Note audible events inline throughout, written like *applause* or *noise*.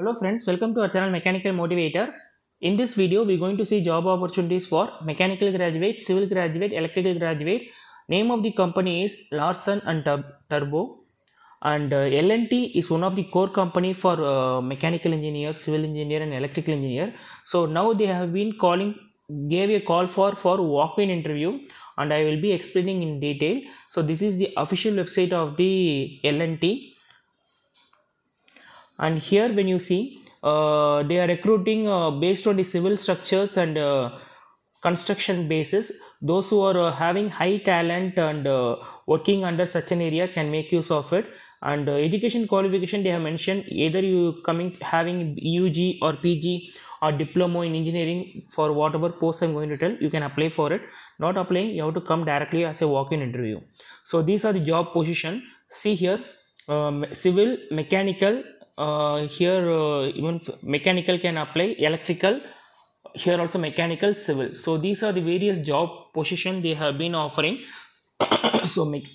Hello friends, welcome to our channel Mechanical Motivator. In this video, we're going to see job opportunities for mechanical graduate, civil graduate, electrical graduate. Name of the company is Larson and Turbo and uh, is one of the core company for uh, mechanical engineer, civil engineer and electrical engineer. So now they have been calling, gave a call for, for walk-in interview and I will be explaining in detail. So this is the official website of the LNT and here when you see uh, they are recruiting uh, based on the civil structures and uh, construction basis those who are uh, having high talent and uh, working under such an area can make use of it and uh, education qualification they have mentioned either you coming having UG or PG or diploma in engineering for whatever post I'm going to tell you can apply for it not applying you have to come directly as a walk-in interview so these are the job position see here um, civil mechanical uh, here uh, even mechanical can apply electrical here also mechanical civil so these are the various job position they have been offering *coughs* so make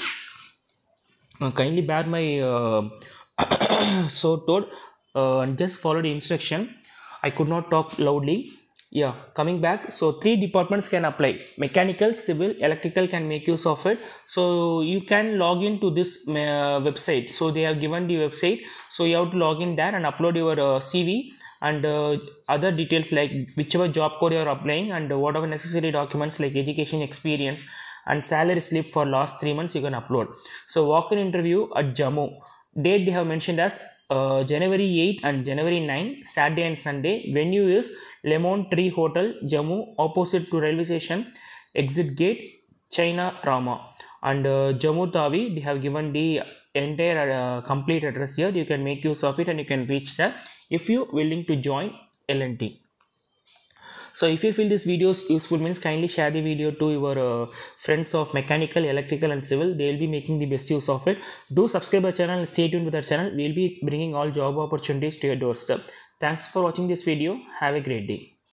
*coughs* uh, kindly bear my uh, *coughs* so toad uh, just follow the instruction i could not talk loudly yeah coming back so three departments can apply mechanical civil electrical can make use of it so you can log into this uh, website so they have given the website so you have to log in there and upload your uh, cv and uh, other details like whichever job code you are applying and whatever necessary documents like education experience and salary slip for last three months you can upload so walk in interview at jammu date they have mentioned as uh, January 8 and January 9, Saturday and Sunday. Venue is Lemon Tree Hotel, Jammu, opposite to railway station, exit gate, China Rama. And uh, Jammu Tawi, they have given the entire uh, complete address here. You can make use of it and you can reach there if you willing to join LNT so if you feel this video is useful means kindly share the video to your uh, friends of mechanical electrical and civil they will be making the best use of it do subscribe our channel stay tuned with our channel we will be bringing all job opportunities to your doorstep thanks for watching this video have a great day